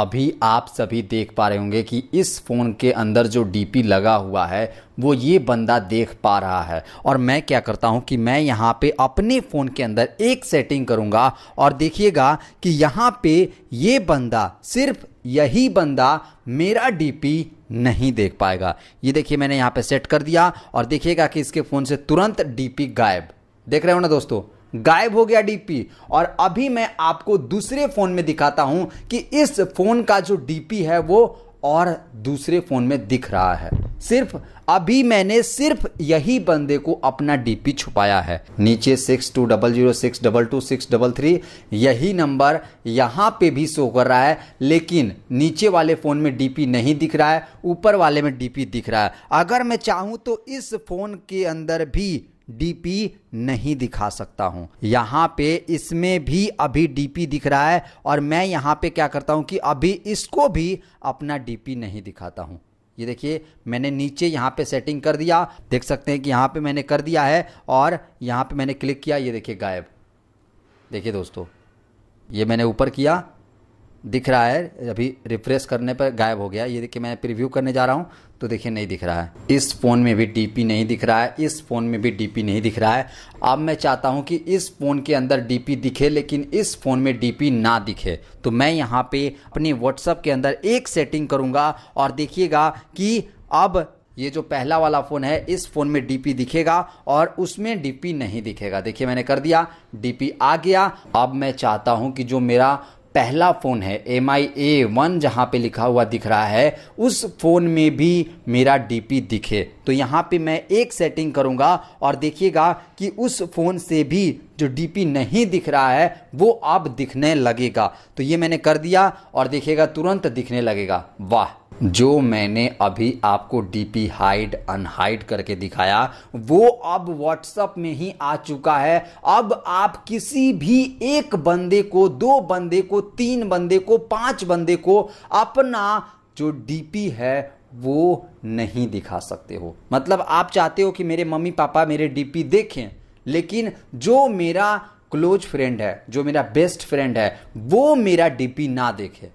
अभी आप सभी देख पा रहे होंगे कि इस फ़ोन के अंदर जो डीपी लगा हुआ है वो ये बंदा देख पा रहा है और मैं क्या करता हूँ कि मैं यहाँ पे अपने फ़ोन के अंदर एक सेटिंग करूँगा और देखिएगा कि यहाँ पे ये बंदा सिर्फ यही बंदा मेरा डीपी नहीं देख पाएगा ये देखिए मैंने यहाँ पे सेट कर दिया और देखिएगा कि इसके फ़ोन से तुरंत डीपी गायब देख रहे हो ना दोस्तों गायब हो गया डीपी और अभी मैं आपको दूसरे फ़ोन में दिखाता हूं कि इस फ़ोन का जो डीपी है वो और दूसरे फ़ोन में दिख रहा है सिर्फ अभी मैंने सिर्फ यही बंदे को अपना डीपी छुपाया है नीचे six two double zero six double two six double three यही नंबर यहाँ पे भी शो कर रहा है लेकिन नीचे वाले फ़ोन में डीपी नहीं दिख रहा है ऊपर वाले में डीपी दिख रहा है अगर मैं चाहूं तो इस फ़ोन के अंदर भी डीपी नहीं दिखा सकता हूं यहां पे इसमें भी अभी डीपी दिख रहा है और मैं यहां पे क्या करता हूं कि अभी इसको भी अपना डीपी नहीं दिखाता हूं ये देखिए मैंने नीचे यहां पे सेटिंग कर दिया देख सकते हैं कि यहां पे मैंने कर दिया है और यहां पे मैंने क्लिक किया ये देखिए गायब देखिए दोस्तों ये मैंने ऊपर किया दिख रहा है अभी रिफ्रेश करने पर गायब हो गया ये देखिए मैं प्रीव्यू करने जा रहा हूँ तो देखिए नहीं दिख रहा है इस फ़ोन में भी डीपी नहीं दिख रहा है इस फ़ोन में भी डीपी नहीं दिख रहा है अब मैं चाहता हूँ कि इस फ़ोन के अंदर डीपी दिखे लेकिन इस फ़ोन में डीपी ना दिखे तो मैं यहाँ पे अपने व्हाट्सअप के अंदर एक सेटिंग करूँगा और देखिएगा कि अब ये जो पहला वाला फ़ोन है इस फ़ोन में डीपी दिखेगा और उसमें डीपी नहीं दिखेगा देखिए मैंने कर दिया डीपी आ गया अब मैं चाहता हूँ कि जो मेरा पहला फ़ोन है एम आई ए वन जहाँ पर लिखा हुआ दिख रहा है उस फ़ोन में भी मेरा डी पी दिखे तो यहाँ पे मैं एक सेटिंग करूँगा और देखिएगा कि उस फ़ोन से भी जो पी नहीं दिख रहा है वो अब दिखने लगेगा तो ये मैंने कर दिया और देखिएगा तुरंत दिखने लगेगा वाह जो मैंने अभी आपको डीपी हाइड अनहाइड करके दिखाया वो अब व्हाट्सएप में ही आ चुका है अब आप किसी भी एक बंदे को दो बंदे को तीन बंदे को पांच बंदे को अपना जो डीपी है वो नहीं दिखा सकते हो मतलब आप चाहते हो कि मेरे मम्मी पापा मेरे डीपी देखें लेकिन जो मेरा क्लोज फ्रेंड है जो मेरा बेस्ट फ्रेंड है वो मेरा डीपी ना देखे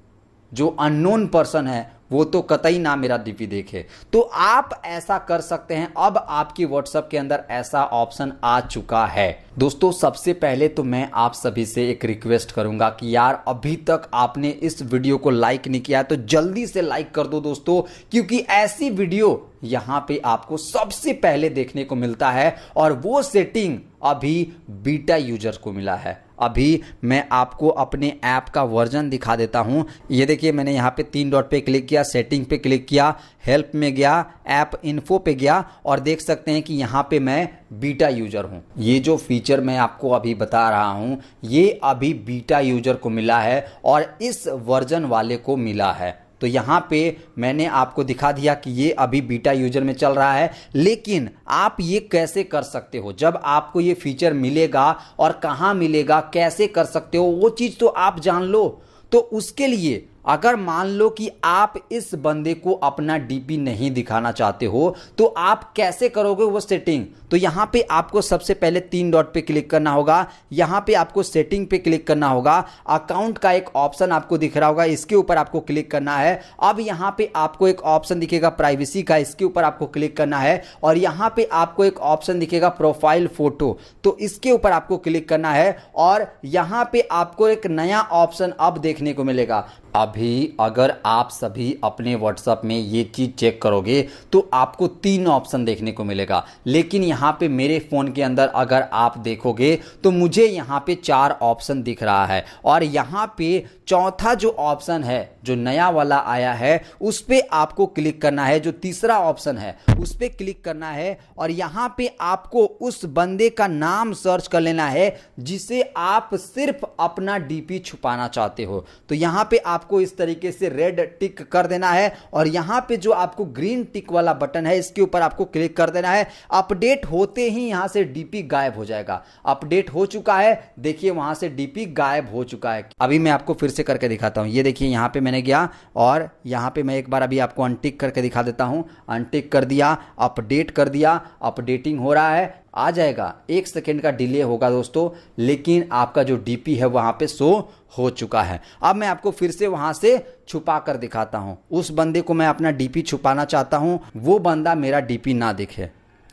जो अननोन पर्सन है वो तो कतई ना मेरा दिव्य देखे तो आप ऐसा कर सकते हैं अब आपकी व्हाट्सएप के अंदर ऐसा ऑप्शन आ चुका है दोस्तों सबसे पहले तो मैं आप सभी से एक रिक्वेस्ट करूंगा कि यार अभी तक आपने इस वीडियो को लाइक नहीं किया तो जल्दी से लाइक कर दो दोस्तों क्योंकि ऐसी वीडियो यहां पे आपको सबसे पहले देखने को मिलता है और वो सेटिंग अभी बीटा यूजर को मिला है अभी मैं आपको अपने ऐप का वर्जन दिखा देता हूँ ये देखिए मैंने यहाँ पे तीन डॉट पे क्लिक किया सेटिंग पे क्लिक किया हेल्प में गया ऐप इन्फो पे गया और देख सकते हैं कि यहाँ पे मैं बीटा यूजर हूँ ये जो फीचर मैं आपको अभी बता रहा हूँ ये अभी बीटा यूजर को मिला है और इस वर्जन वाले को मिला है तो यहाँ पे मैंने आपको दिखा दिया कि ये अभी बीटा यूजर में चल रहा है लेकिन आप ये कैसे कर सकते हो जब आपको ये फीचर मिलेगा और कहाँ मिलेगा कैसे कर सकते हो वो चीज़ तो आप जान लो तो उसके लिए अगर मान लो कि आप इस बंदे को अपना डीपी नहीं दिखाना चाहते हो तो आप कैसे करोगे वो सेटिंग तो यहां पे आपको सबसे पहले तीन डॉट पे क्लिक करना होगा यहां पे आपको सेटिंग पे क्लिक करना होगा अकाउंट का एक ऑप्शन आपको दिख रहा होगा इसके ऊपर आपको क्लिक करना है अब यहाँ पे आपको एक ऑप्शन दिखेगा प्राइवेसी का इसके ऊपर आपको क्लिक करना है और यहाँ पे आपको एक ऑप्शन दिखेगा प्रोफाइल फोटो तो इसके ऊपर आपको क्लिक करना है और यहां पे आपको एक नया ऑप्शन अब देखने को मिलेगा अब अभी अगर आप सभी अपने व्हाट्सअप में ये चीज़ चेक करोगे तो आपको तीन ऑप्शन देखने को मिलेगा लेकिन यहाँ पे मेरे फ़ोन के अंदर अगर आप देखोगे तो मुझे यहाँ पे चार ऑप्शन दिख रहा है और यहाँ पे चौथा जो ऑप्शन है जो नया वाला आया है उस पर आपको क्लिक करना है जो तीसरा ऑप्शन है उस पर क्लिक करना है और यहाँ पे आपको उस बंदे का नाम सर्च कर लेना है जिसे आप सिर्फ अपना डीपी छुपाना चाहते हो तो यहाँ पे आपको इस तरीके से रेड टिक कर देना है और यहां पे जो आपको ग्रीन टिक वाला बटन है इसके ऊपर आपको क्लिक कर देना है अपडेट होते ही यहां से डीपी गायब हो जाएगा अपडेट हो चुका है देखिए वहां से डीपी गायब हो चुका है अभी मैं आपको फिर से करके दिखाता हूं ये देखिए यहां पे मैंने गया और यहां पे मैं एक बार अभी आपको अनटिक करके दिखा देता हूं अनटिक कर दिया अपडेट कर दिया अपडेटिंग हो रहा है आ जाएगा एक सेकेंड का डिले होगा दोस्तों लेकिन आपका जो डीपी है वहाँ पे शो हो चुका है अब मैं आपको फिर से वहाँ से छुपा कर दिखाता हूँ उस बंदे को मैं अपना डीपी छुपाना चाहता हूँ वो बंदा मेरा डीपी ना दिखे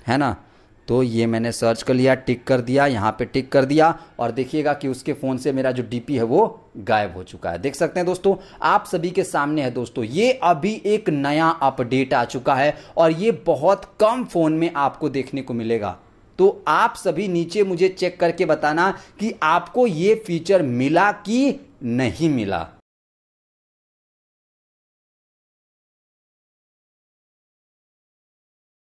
है ना तो ये मैंने सर्च कर लिया टिक कर दिया यहाँ पे टिक कर दिया और देखिएगा कि उसके फ़ोन से मेरा जो डीपी है वो गायब हो चुका है देख सकते हैं दोस्तों आप सभी के सामने है दोस्तों ये अभी एक नया अपडेट आ चुका है और ये बहुत कम फ़ोन में आपको देखने को मिलेगा तो आप सभी नीचे मुझे चेक करके बताना कि आपको ये फीचर मिला कि नहीं मिला